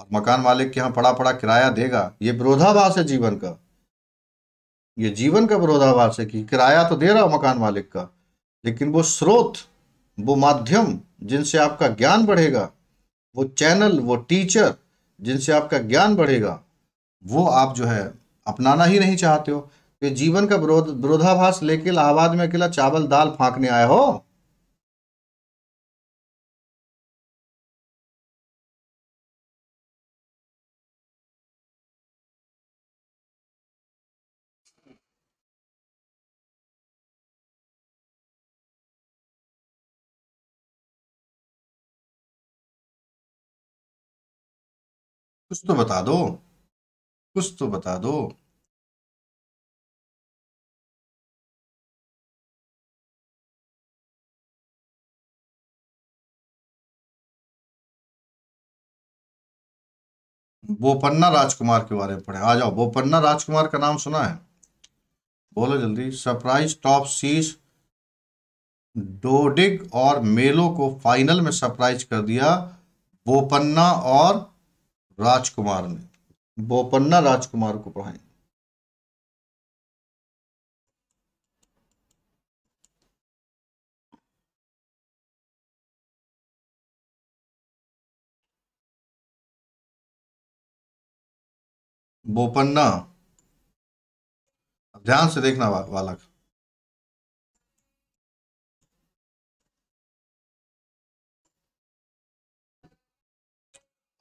और मकान मालिक के यहाँ पड़ा पड़ा किराया देगा ये विरोधाभास है जीवन का ये जीवन का विरोधाभास है कि किराया तो दे रहा हो मकान मालिक का लेकिन वो स्रोत वो माध्यम जिनसे आपका ज्ञान बढ़ेगा वो चैनल वो टीचर जिनसे आपका ज्ञान बढ़ेगा वो आप जो है अपनाना ही नहीं चाहते हो कि तो जीवन का विरोध विरोधाभास लेके इलाहाबाद में अकेला चावल दाल फांकने आए हो कुछ तो बता दो कुछ तो बता दो बोपन्ना राजकुमार के बारे में पढ़े आ जाओ बोपन्ना राजकुमार का नाम सुना है बोलो जल्दी सरप्राइज टॉप सीस डोडिग और मेलो को फाइनल में सरप्राइज कर दिया बोपन्ना और राजकुमार ने बोपन्ना राजकुमार को पढ़ाई बोपन्ना ध्यान से देखना वा, वाला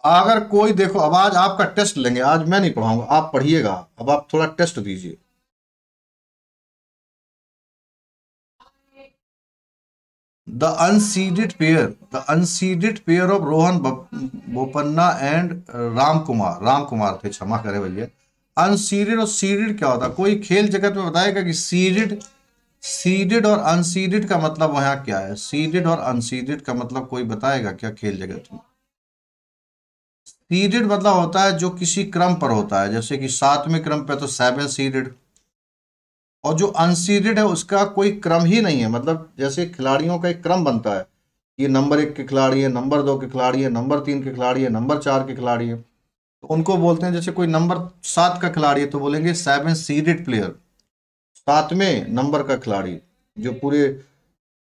अगर कोई देखो अब आज आपका टेस्ट लेंगे आज मैं नहीं पढ़ाऊंगा आप पढ़िएगा अब आप थोड़ा टेस्ट दीजिए the unseeded pair the unseeded pair of Rohan Bopanna and Ram Kumar Ram Kumar थे क्षमा करे भैया अनसीडेड और सीडेड क्या होता कोई खेल जगत में बताएगा कि सीडेड सीडेड और अनसीडेड का मतलब वहां क्या है सीडेड और अनसीडेड का मतलब कोई बताएगा क्या खेल जगत में सीडेड मतलब होता है जो किसी क्रम पर होता है जैसे कि सातवें क्रम पर तो सेवन सीडेड और जो अनसीडेड है उसका कोई क्रम ही नहीं है मतलब जैसे खिलाड़ियों का एक क्रम बनता है ये नंबर एक के खिलाड़ी है नंबर दो के खिलाड़ी है नंबर तीन के खिलाड़ी है नंबर चार के खिलाड़ी है तो उनको बोलते हैं जैसे कोई नंबर सात का खिलाड़ी है तो बोलेंगे सेवन सीडेड प्लेयर सातवें नंबर का खिलाड़ी जो पूरे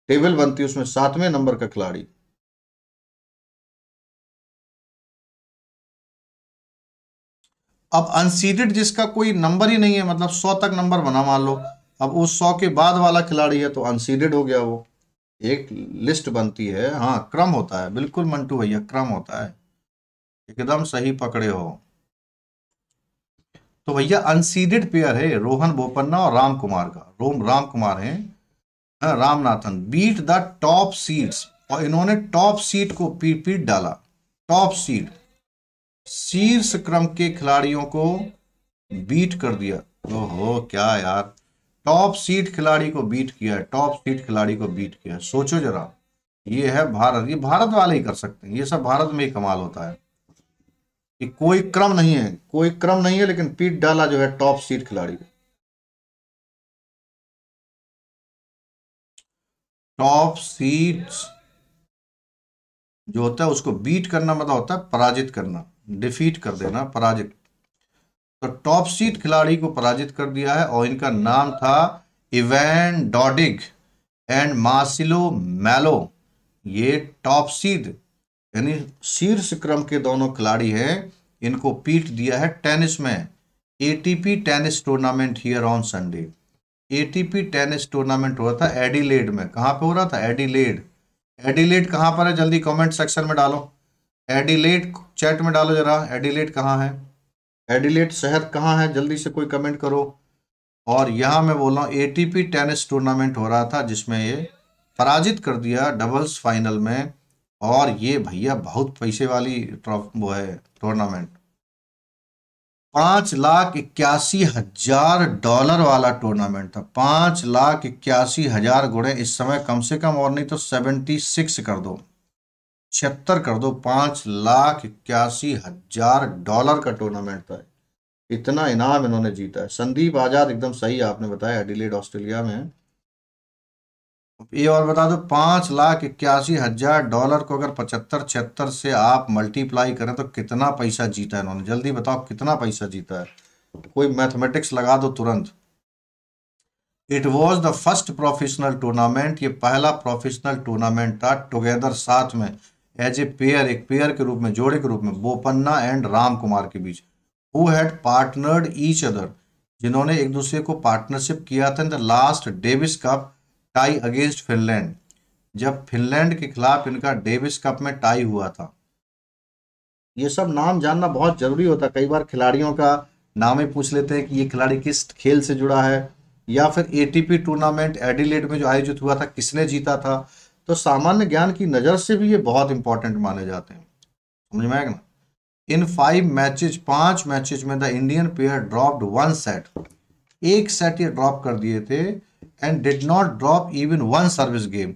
टेबल बनती है उसमें सातवें नंबर का खिलाड़ी अब अनसीडेड जिसका कोई नंबर ही नहीं है मतलब सौ तक नंबर बना मान लो अब उस सौ के बाद वाला खिलाड़ी है तो अनसीडेड हो गया वो एक लिस्ट बनती है हाँ क्रम होता है बिल्कुल मंटू भैया क्रम होता है एकदम सही पकड़े हो तो भैया अनसीडेड पेयर है रोहन बोपन्ना और राम कुमार का रोम राम कुमार है हाँ, Ramanathan beat the top seeds और इन्होंने टॉप सीट को पीट पीट डाला टॉप सीट शीर्ष क्रम के खिलाड़ियों को बीट कर दिया ओहो क्या यार टॉप सीट खिलाड़ी को बीट किया है टॉप सीट खिलाड़ी को बीट किया है सोचो जरा ये है भारत ये भारत वाले ही कर सकते हैं ये सब भारत में ही कमाल होता है कि कोई क्रम नहीं है कोई क्रम नहीं है लेकिन पीट डाला जो है टॉप सीट खिलाड़ी को टॉप सीट जो होता है उसको बीट करना मतलब होता है पराजित करना डिफीट कर देना पराजित तो टॉप सीट खिलाड़ी को पराजित कर दिया है और इनका नाम था इवेन डॉडिग एंड मासिलो मैलो ये टॉप सीड यानी शीर्ष क्रम के दोनों खिलाड़ी हैं इनको पीट दिया है टेनिस में ATP tennis tournament here on Sunday ATP tennis tournament हुआ था एडिलेड में कहाँ पे हो रहा था एडिलेड एडिलेड कहाँ पर है जल्दी कमेंट सेक्शन में डालो एडिलेट चैट में डालो जरा एडिलेट कहाँ है एडिलेट शहर कहाँ है जल्दी से कोई कमेंट करो और यहाँ मैं बोल रहा हूँ एटीपी टेनिस टूर्नामेंट हो रहा था जिसमें ये पराजित कर दिया डबल्स फाइनल में और ये भैया बहुत पैसे वाली वो है टूर्नामेंट पाँच लाख इक्यासी हजार डॉलर वाला टूर्नामेंट था पाँच लाख इक्यासी हजार गुणे इस समय कम से कम और नहीं तो सेवेंटी सिक्स कर दो छिहत्तर कर दो पाँच लाख इक्यासी हजार डॉलर का टूर्नामेंट था इतना इनाम इन्होंने जीता है संदीप आज़ाद एकदम सही आपने बताया एडिलेड ऑस्ट्रेलिया में ये और बता दो पाँच लाख इक्यासी हजार डॉलर को अगर पचहत्तर छिहत्तर से आप मल्टीप्लाई करें तो कितना पैसा जीता है इन्होंने जल्दी बताओ कितना पैसा जीता है कोई मैथमेटिक्स लगा दो तुरंत it was the first professional tournament ये पहला प्रोफेशनल टूर्नामेंट था टुगेदर साथ में एज ए पेयर एक पेयर के रूप में जोड़े के रूप में बोपन्ना एंड राम कुमार के बीच who had partnered each other जिन्होंने एक दूसरे को पार्टनरशिप किया था in the last Davis Cup tie against Finland जब फिनलैंड के खिलाफ इनका डेविस कप में टाई हुआ था ये सब नाम जानना बहुत जरूरी होता है कई बार खिलाड़ियों का नाम ही पूछ लेते हैं कि ये खिलाड़ी किस खेल से जुड़ा है या फिर एटीपी टूर्नामेंट एडिलेड में जो आयोजित हुआ था किसने जीता था तो सामान्य ज्ञान की नज़र से भी ये बहुत इंपॉर्टेंट माने जाते हैं समझ में आएगा ना इन फाइव मैचेज पांच मैचेज में the Indian player dropped one set एक सेट ये ड्रॉप कर दिए थे and did not drop even one service game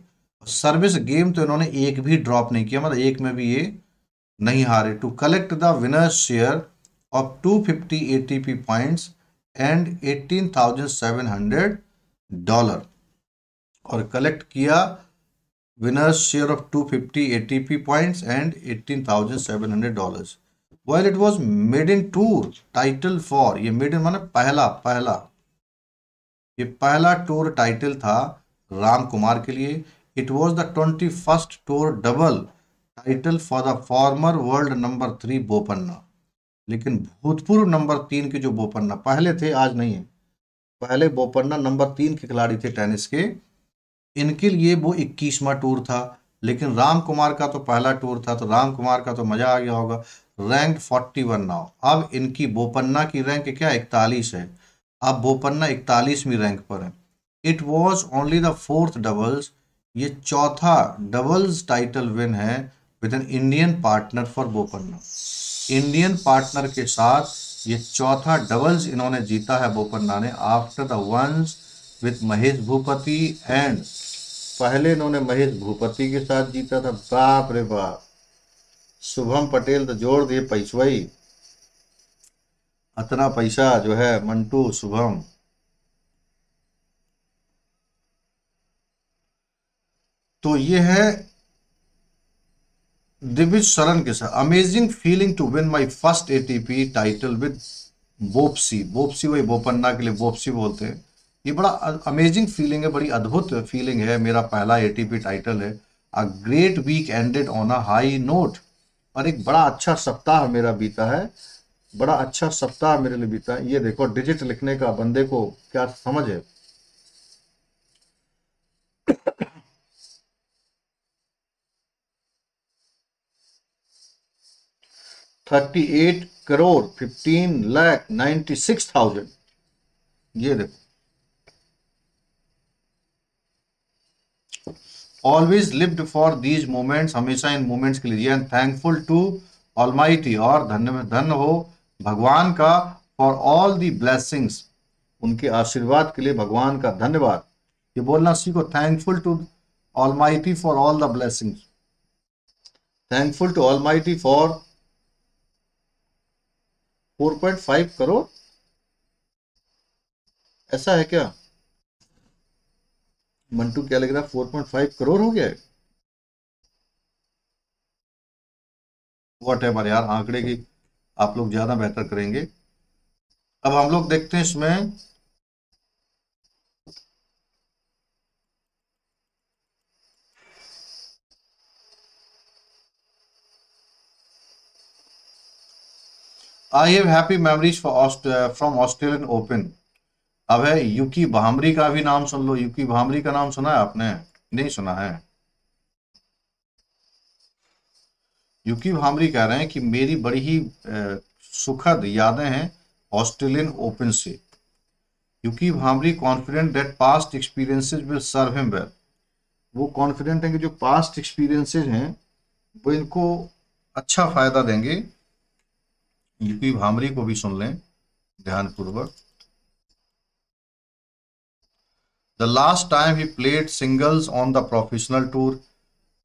service game तो इन्होंने एक भी ड्रॉप नहीं किया मतलब एक में भी ये नहीं हारे to collect the winner share of 250 fifty A T P point and eighteen thousand seven hundred dollar और कलेक्ट किया winners share of 250 ATP points and $18,700 while it was maiden tour title for ये maiden माने पहला पहला ये पहला tour title था राम कुमार के लिए it was the twenty first tour double title for the former world number three Bopanna लेकिन भूतपूर्व नंबर तीन के जो बोपन्ना पहले थे आज नहीं है पहले बोपन्ना नंबर तीन के खिलाड़ी थे टेनिस के इनके लिए वो इक्कीसवा टूर था लेकिन राम कुमार का तो पहला टूर था तो राम कुमार का तो मज़ा आ गया होगा रैंक फोर्टी वन नाव अब इनकी बोपन्ना की रैंक क्या इकतालीस है अब बोपन्ना इकतालीसवीं रैंक पर है it was only the fourth doubles ये चौथा डबल्स टाइटल विन है with an Indian partner for Bopanna Indian partner के साथ ये चौथा डबल्स इन्होंने जीता है बोपन्ना ने after the ones with Mahesh Bhupathi and पहले इन्होंने महेश भूपति के साथ जीता था बाप रे बाप शुभम पटेल तो जोड़ दिए पैसवाई इतना पैसा जो है मंटू शुभम तो ये है दिविज शरण के साथ amazing feeling to win my first ATP title with Bopsy Bopsy वही बोपन्ना के लिए बोपसी बोलते हैं ये बड़ा अमेजिंग फीलिंग है बड़ी अद्भुत फीलिंग है मेरा पहला ए टाइटल है a great week ended on a high note और एक बड़ा अच्छा सप्ताह मेरा बीता है बड़ा अच्छा सप्ताह मेरे लिए बीता है ये देखो डिजिट लिखने का बंदे को क्या समझ है thirty eight crore fifteen lakh ninety six thousand ये देखो always lived for these moments हमेशा इन मोमेंट्स के लिए एंड थैंकफुल टू ऑलमाइटी और धन्य धन हो भगवान का फॉर ऑल दी ब्लेसिंग्स उनके आशीर्वाद के लिए भगवान का धन्यवाद ये बोलना सीखो thankful to almighty for all the blessings thankful to almighty for 4.5 crore ऐसा है क्या मंटू क्या लग रहा है फोर पॉइंट फाइव करोड़ हो गया है वट यार आंकड़े की आप लोग ज्यादा बेहतर करेंगे अब हम लोग देखते हैं इसमें I have happy memories for from Australian open अब है युकी भामरी का भी नाम सुन लो युकी भामरी का नाम सुना है आपने नहीं सुना है युकी भामरी कह रहे हैं कि मेरी बड़ी ही सुखद यादें हैं ऑस्ट्रेलियन ओपन से Yuki Bhambri confident that past experiences will serve him well वो कॉन्फिडेंट हैं कि जो पास्ट एक्सपीरियंसेस हैं वो इनको अच्छा फायदा देंगे युकी भामरी को भी सुन लें ध्यानपूर्वक the last time he played singles on the professional tour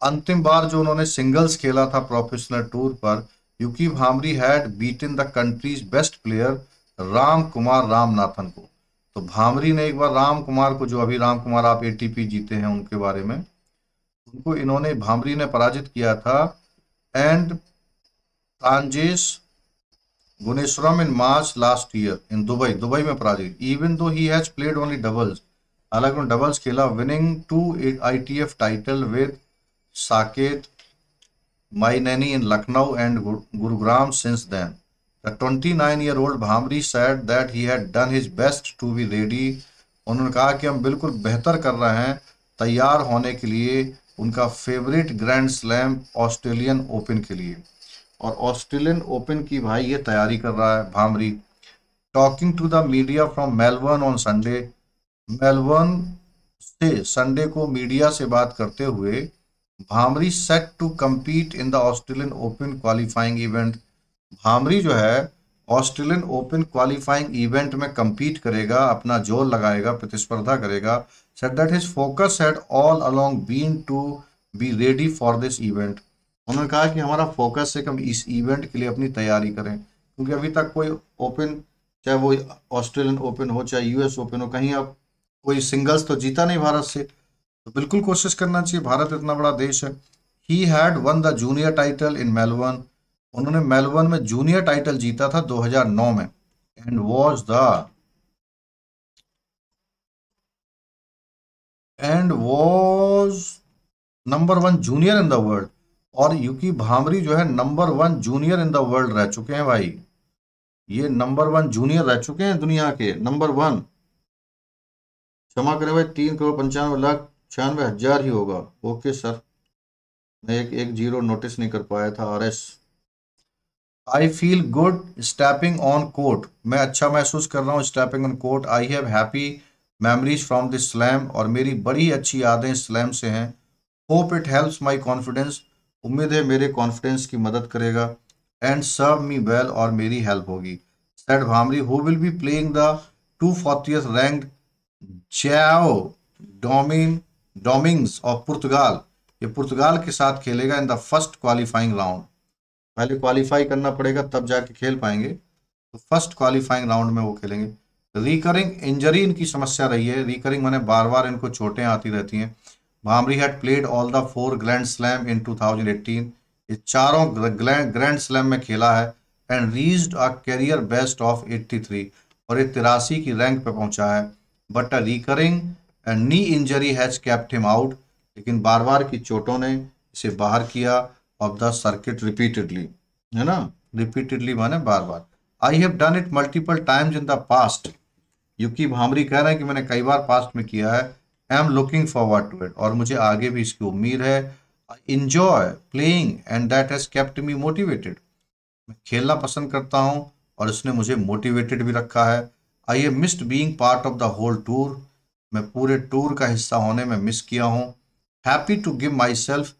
अंतिम बार जो उन्होंने सिंगल्स खेला था प्रोफेशनल टूर पर Yuki Bhambri had in the country's best player Ram Kumar Ramanathan को तो भामरी ने एक बार राम कुमार को जो अभी राम कुमार आप एटीपी जीते हैं उनके बारे में उनको इन्होंने भामरी ने पराजित किया था एंड तांजेश Gunneswaran in March last year in Dubai Dubai में पराजित even though he has played only doubles हालांकि उन्होंने डबल्स खेला winning two ITF title with Saket Myneni in Lucknow and Gurugram since then the 29 year old Bhambri said that he had done his best to be ready उन्होंने कहा कि हम बिल्कुल बेहतर कर रहे हैं तैयार होने के लिए उनका favourite grand slam Australian open के लिए और ऑस्ट्रेलियन ओपन की भाई ये तैयारी कर रहा है Bhambri talking to the media from Melbourne on Sunday Melbourne से संडे को मीडिया से बात करते हुए Bhambri set to compete in the Australian open qualifying event Bhambri जो है ऑस्ट्रेलियन ओपन क्वालिफाइंग इवेंट में कम्पीट करेगा अपना जोर लगाएगा प्रतिस्पर्धा करेगा said that is focus at all along been to be ready for this event उन्होंने कहा कि हमारा फोकस है कि हम इस इवेंट के लिए अपनी तैयारी करें क्योंकि अभी तक कोई ओपन चाहे वो ऑस्ट्रेलियन ओपन हो चाहे यूएस ओपन हो कहीं आप कोई सिंगल्स तो जीता नहीं भारत से तो बिल्कुल कोशिश करना चाहिए भारत इतना बड़ा देश है he had won the junior title in Melbourne उन्होंने मेलबर्न में जूनियर टाइटल जीता था 2009 में and was the and was number one junior in the world और यूकी भामरी जो है number one junior in the world रह चुके हैं भाई ये नंबर वन जूनियर रह चुके हैं दुनिया के नंबर वन क्षमा करें भाई तीन करोड़ पंचानवे लाख छियानवे हजार ही होगा ओके सर मैं एक एक जीरो नोटिस नहीं कर पाया था आर एस I feel good stepping on court मैं अच्छा महसूस कर रहा हूँ stepping on court I have happy memories from this slam और मेरी बड़ी अच्छी यादें स्लैम से हैं hope it helps my confidence उम्मीद है मेरे कॉन्फिडेंस की मदद करेगा एंड सर्व मी वेल और मेरी हेल्प होगी said Bhambri who will be playing the two fortieth ranked Joao डोमिन डोमिंग्स ऑफ पुर्तगाल ये पुर्तगाल के साथ खेलेगा in the first qualifying round पहले क्वालिफाई करना पड़ेगा तब जाके खेल पाएंगे तो फर्स्ट क्वालिफाइंग राउंड में वो खेलेंगे रिकरिंग इंजरी इनकी समस्या रही है रिकरिंग मैंने बार बार इनको चोटें आती रहती हैं Bhambri had played all the four grand slam in 2018 ये चारों ग्रैंड स्लैम में खेला है and reached a career best of 83 और ये तिरासी की रैंक पे पहुंचा है but a recurring knee injury has kept him out लेकिन बार बार की चोटों ने इसे बाहर किया ऑफ द सर्किट रिपीटेडली है ना रिपीटेडली माने बार बार I have done it multiple times in the past Yuki Bhambri कह रहा है कि मैंने कई बार पास्ट में किया है I am looking forward to it और मुझे आगे भी इसकी उम्मीद है I enjoy playing and that has kept me motivated मैं खेलना पसंद करता हूँ और इसने मुझे मोटिवेटेड भी रखा है I a missed being part of the whole tour मैं पूरे टूर का हिस्सा होने में मिस किया हूँ happy to give myself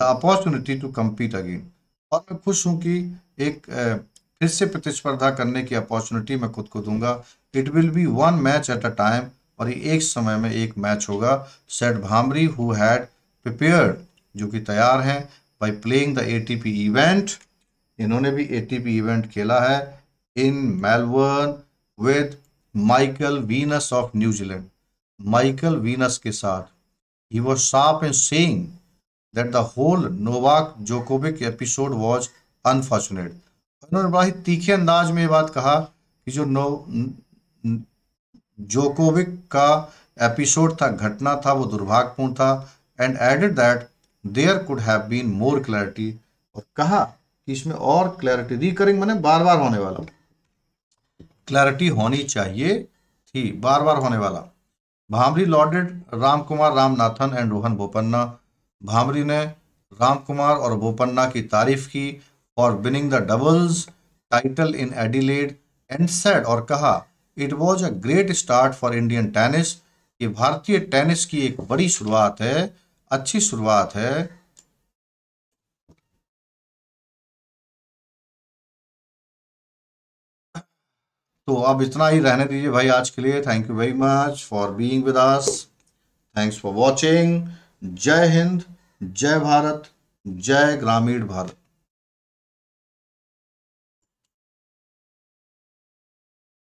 the opportunity to compete again और मैं खुश हूँ कि एक फिर से प्रतिस्पर्धा करने की अपॉर्चुनिटी मैं खुद को दूंगा it will be one match at a time और ये एक समय में एक मैच होगा set Bhambri who had prepared जो कि तैयार हैं by playing the P event इन्होंने भी पी इवेंट खेला है in Melbourne with Michael Venus of New Zealand Michael Venus के साथ ही वॉज साफ and saying that the whole Novak Djokovic episode was unfortunate उन्होंने बड़ा ही तीखे अंदाज में ये बात कहा कि जो नो जोकोविक का एपिसोड था घटना था वो दुर्भाग्यपूर्ण था and added that there could have been more clarity और कहा कि इसमें और क्लैरिटी रिकरिंग मैंने बार बार होने वाला क्लैरिटी होनी चाहिए थी बार बार होने वाला भामरी लॉर्डेड राम कुमार रामनाथन एंड रोहन बोपन्ना भामरी ने राम कुमार और बोपन्ना की तारीफ की for winning the doubles title in Adelaide and said और कहा it was a great start for Indian tennis ये भारतीय टेनिस की एक बड़ी शुरुआत है अच्छी शुरुआत है तो अब इतना ही रहने दीजिए भाई आज के लिए thank you very much for being with us thanks for watching जय हिंद जय भारत जय ग्रामीण भारत